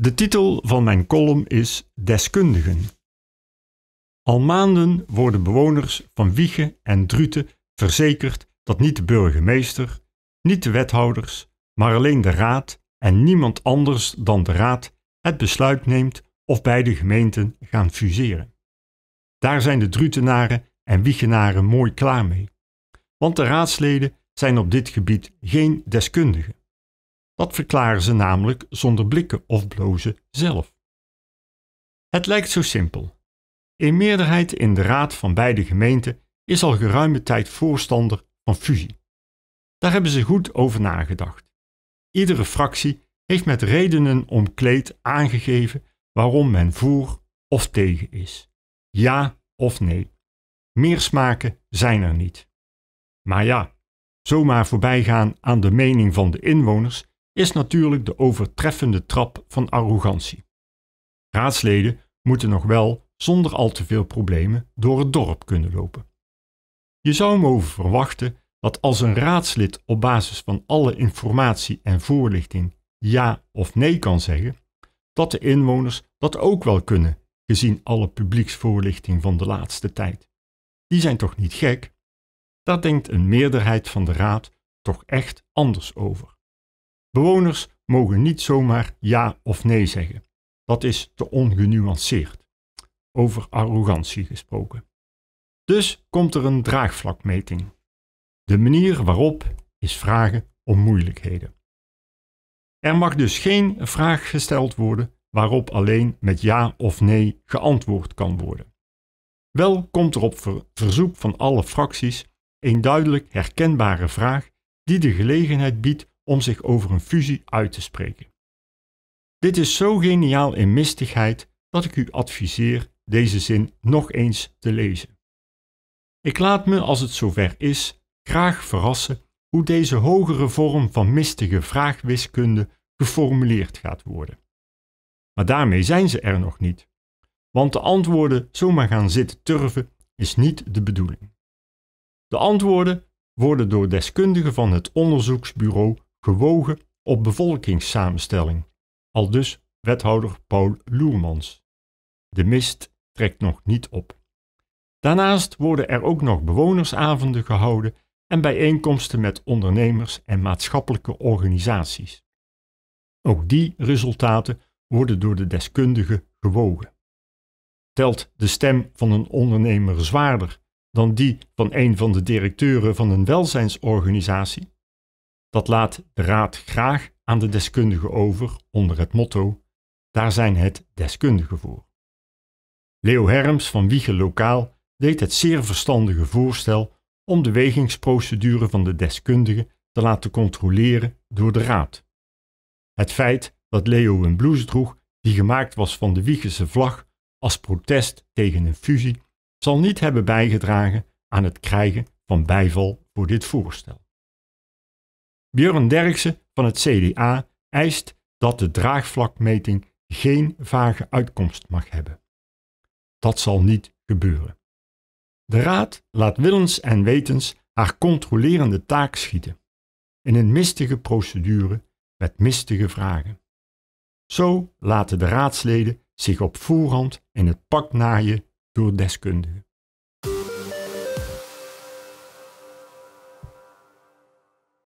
De titel van mijn column is Deskundigen. Al maanden worden bewoners van Wiegen en Druten verzekerd dat niet de burgemeester, niet de wethouders, maar alleen de raad en niemand anders dan de raad het besluit neemt of beide gemeenten gaan fuseren. Daar zijn de Drutenaren en Wiegenaren mooi klaar mee, want de raadsleden zijn op dit gebied geen deskundigen. Dat verklaren ze namelijk zonder blikken of blozen zelf. Het lijkt zo simpel. Een meerderheid in de raad van beide gemeenten is al geruime tijd voorstander van fusie. Daar hebben ze goed over nagedacht. Iedere fractie heeft met redenen omkleed aangegeven waarom men voor of tegen is. Ja of nee. Meer smaken zijn er niet. Maar ja, zomaar voorbijgaan aan de mening van de inwoners is natuurlijk de overtreffende trap van arrogantie. Raadsleden moeten nog wel zonder al te veel problemen door het dorp kunnen lopen. Je zou mogen verwachten dat als een raadslid op basis van alle informatie en voorlichting ja of nee kan zeggen, dat de inwoners dat ook wel kunnen, gezien alle publieksvoorlichting van de laatste tijd. Die zijn toch niet gek? Daar denkt een meerderheid van de raad toch echt anders over. Bewoners mogen niet zomaar ja of nee zeggen. Dat is te ongenuanceerd. Over arrogantie gesproken. Dus komt er een draagvlakmeting. De manier waarop is vragen om moeilijkheden. Er mag dus geen vraag gesteld worden waarop alleen met ja of nee geantwoord kan worden. Wel komt er op verzoek van alle fracties een duidelijk herkenbare vraag die de gelegenheid biedt om zich over een fusie uit te spreken. Dit is zo geniaal in mistigheid dat ik u adviseer deze zin nog eens te lezen. Ik laat me, als het zover is, graag verrassen hoe deze hogere vorm van mistige vraagwiskunde geformuleerd gaat worden. Maar daarmee zijn ze er nog niet, want de antwoorden zomaar gaan zitten turven is niet de bedoeling. De antwoorden worden door deskundigen van het onderzoeksbureau gewogen op bevolkingssamenstelling, aldus wethouder Paul Loermans. De mist trekt nog niet op. Daarnaast worden er ook nog bewonersavonden gehouden en bijeenkomsten met ondernemers en maatschappelijke organisaties. Ook die resultaten worden door de deskundigen gewogen. Telt de stem van een ondernemer zwaarder dan die van een van de directeuren van een welzijnsorganisatie? Dat laat de Raad graag aan de deskundigen over onder het motto: daar zijn het deskundigen voor. Leo Herms van Wiegen Lokaal deed het zeer verstandige voorstel om de wegingsprocedure van de deskundigen te laten controleren door de Raad. Het feit dat Leo een blouse droeg die gemaakt was van de Wiegense vlag als protest tegen een fusie zal niet hebben bijgedragen aan het krijgen van bijval voor dit voorstel. Björn Derksen van het CDA eist dat de draagvlakmeting geen vage uitkomst mag hebben. Dat zal niet gebeuren. De Raad laat willens en wetens haar controlerende taak schieten in een mistige procedure met mistige vragen. Zo laten de raadsleden zich op voorhand in het pak naaien door deskundigen.